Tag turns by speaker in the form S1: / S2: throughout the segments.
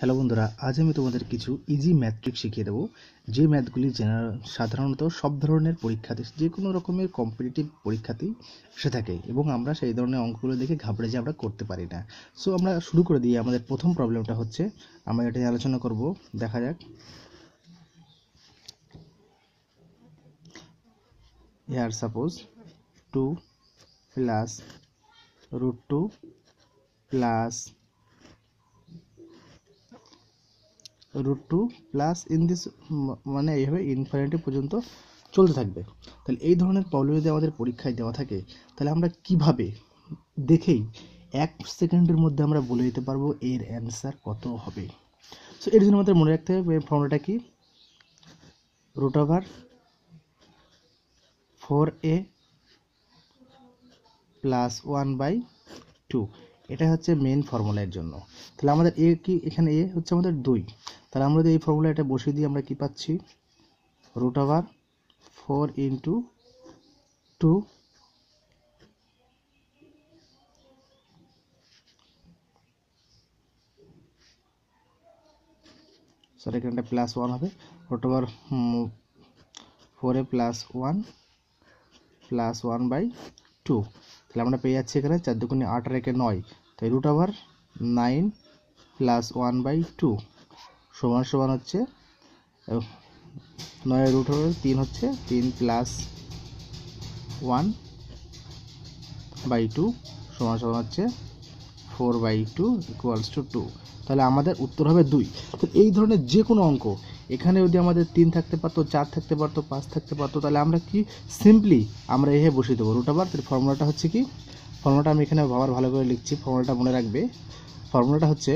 S1: hello বন্ধুরা আজ আমি তোমাদের কিছু ইজি ম্যাথট্রিক শিখিয়ে দেবো যে ম্যাথগুলি জেনারেল সাধারণত সব ধরনের পরীক্ষাতে যে কোনো রকমের কম্পিটিটিভ পরীক্ষাতেই এসে থাকে এবং আমরা সেই ধরনের অঙ্কগুলো দেখে ঘাবড়ে যে আমরা করতে পারি না সো আমরা শুরু করে দিই আমাদের প্রথম প্রবলেমটা হচ্ছে আমরা এটা নিয়ে আলোচনা করব দেখা যাক here suppose two plus root two plus root two plus in this মানে এইভাবে ইনফাইনিটি পর্যন্ত চলতে থাকবে তাহলে এই ধরনের প্রবলেম যদি আমাদের পরীক্ষায় দেওয়া থাকে তাহলে আমরা কিভাবে দেখেই এক সেকেন্ডের মধ্যে আমরা বলে দিতে পারবো এর অ্যান্সার কত হবে সো এর জন্য আমাদের মনে রাখতে হবে ফর্মুলাটা কি root over four a plus one by two এটা হচ্ছে মেন ফর্মুলার জন্য তাহলে আমাদের এ কি এখানে এ হচ্ছে আমাদের দুই তাহলে আমরা যদি এই ফর্মুলা এটা বসিয়ে দিই আমরা কি পাচ্ছি রুট আবার ফোর ইন্টু টু সরি এখানটা প্লাস ওয়ান হবে রুট ফোর ফোরে plus one plus one by two তাহলে আমরা পেয়ে যাচ্ছি এখানে চার দুগুণে আট আর একে নয় তাই রুট আবার nine plus one by two সমান সমান হচ্ছে নয় রুট হবে তিন হচ্ছে তিন প্লাস ওয়ান বাই টু সমান সমান হচ্ছে four by two equals two two তাহলে আমাদের উত্তর হবে দুই তো এই ধরনের যে কোনো অঙ্ক এখানে যদি আমাদের তিন থাকতে পারতো চার থাকতে পারতো পাঁচ থাকতে পারতো তাহলে আমরা কি সিম্পলি আমরা এহে বসিয়ে দেবো রুট আবার তাহলে ফর্মুলাটা হচ্ছে কি ফর্মুলাটা আমি এখানে আবার ভালো করে লিখছি ফর্মুলাটা মনে রাখবে ফর্মুলাটা হচ্ছে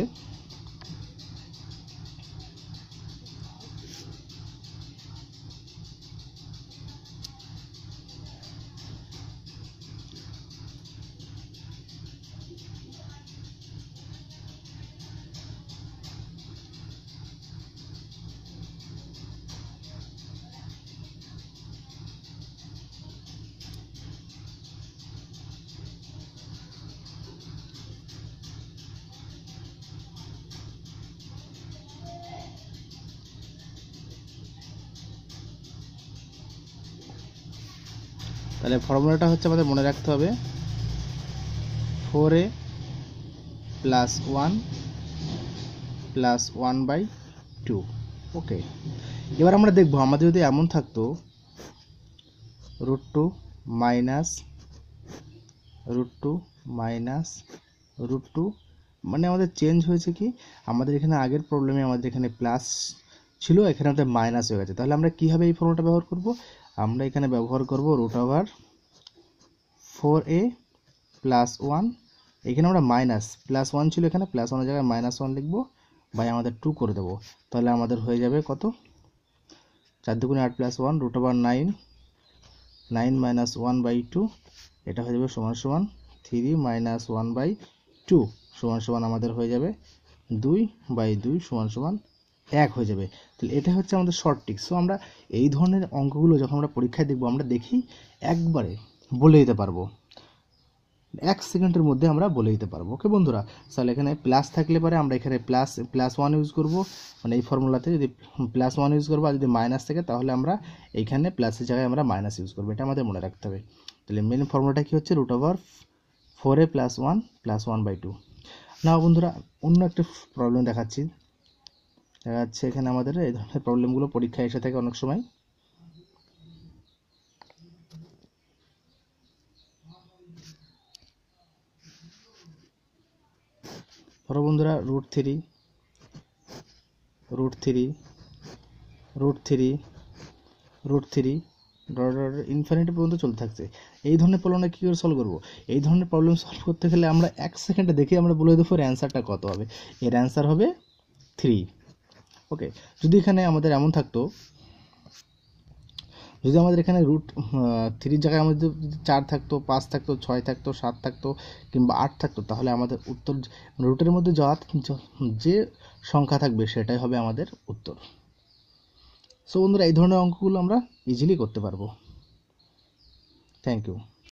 S1: তাহলে ফর্মুলাটা হচ্ছে আমাদের মনে রাখতে হবে four a plus one plus one by two okay এবার আমরা দেখব আমাদের যদি এমন থাকতো root two minus root two minus root two মানে আমাদের চেঞ্জ হয়েছে কি আমাদের এখানে আগের প্রবলেমে আমাদের এখানে প্লাস ছিল এখানে আমাদের মাইনাস হয়ে গেছে তাহলে আমরা কীভাবে এই ফর্মুলাটা ব্যবহার করবো আমরা এখানে ব্যবহার করব root over four a plus one এখানে আমরা মাইনাস প্লাস ওয়ান ছিল এখানে প্লাস ওয়ানের জায়গায় মাইনাস ওয়ান লিখবো বাই আমাদের টু করে দেবো তাহলে আমাদের হয়ে যাবে কত চার দুগুণে আট plus one root over nine nine minus one by two এটা হয়ে যাবে সমান সমান three minus one by two সমান সমান আমাদের হয়ে যাবে দুই বাই দুই সমান সমান এক হয়ে যাবে তাহলে এটা হচ্ছে আমাদের শর্ট ট্রিক সো আমরা এই ধরনের অঙ্কগুলো যখন আমরা পরীক্ষায় দেখব আমরা দেখি একবারে বলে দিতে পারবো এক সেকেন্ডের মধ্যে আমরা বলে দিতে পারবো ওকে বন্ধুরা তাহলে এখানে প্লাস থাকলে পারে আমরা এখানে প্লাস প্লাস ওয়ান ইউজ করব মানে এই ফর্মুলাতে যদি প্লাস ওয়ান ইউজ করবো আর যদি মাইনাস থাকে তাহলে আমরা এইখানে প্লাসের জায়গায় আমরা মাইনাস ইউজ করবো এটা আমাদের মনে রাখতে হবে তাহলে মেন ফর্মুলাটা কী হচ্ছে root over four a plus one plus one by two না বন্ধুরা অন্য একটা প্রবলেম দেখাচ্ছি দেখা যাচ্ছে এখানে আমাদের এই ধরনের প্রবলেমগুলো পরীক্ষায় এসে থাকে অনেক সময় ধরো বন্ধুরা root three root three root three root three ডর ইনফিনিটি পর্যন্ত চলতে থাকছে এই ধরনের প্রবলেম কী করে সলভ করবো এই ধরনের প্রবলেম সলভ করতে গেলে আমরা এক সেকেন্ডে দেখে আমরা বলে দেবো এর অ্যান্সারটা কত হবে এর অ্যান্সার হবে থ্রি ওকে যদি এখানে আমাদের এমন থাকতো যদি আমাদের এখানে রুট থ্রির জায়গায় আমাদের যদি চার থাকতো পাঁচ থাকতো ছয় থাকতো সাত থাকতো কিংবা আট থাকতো তাহলে আমাদের উত্তর রুটের মধ্যে যাওয়ার যে সংখ্যা থাকবে সেটাই হবে আমাদের উত্তর সো বন্ধুরা এই ধরনের অঙ্কগুলো আমরা ইজিলি করতে পারবো থ্যাংক ইউ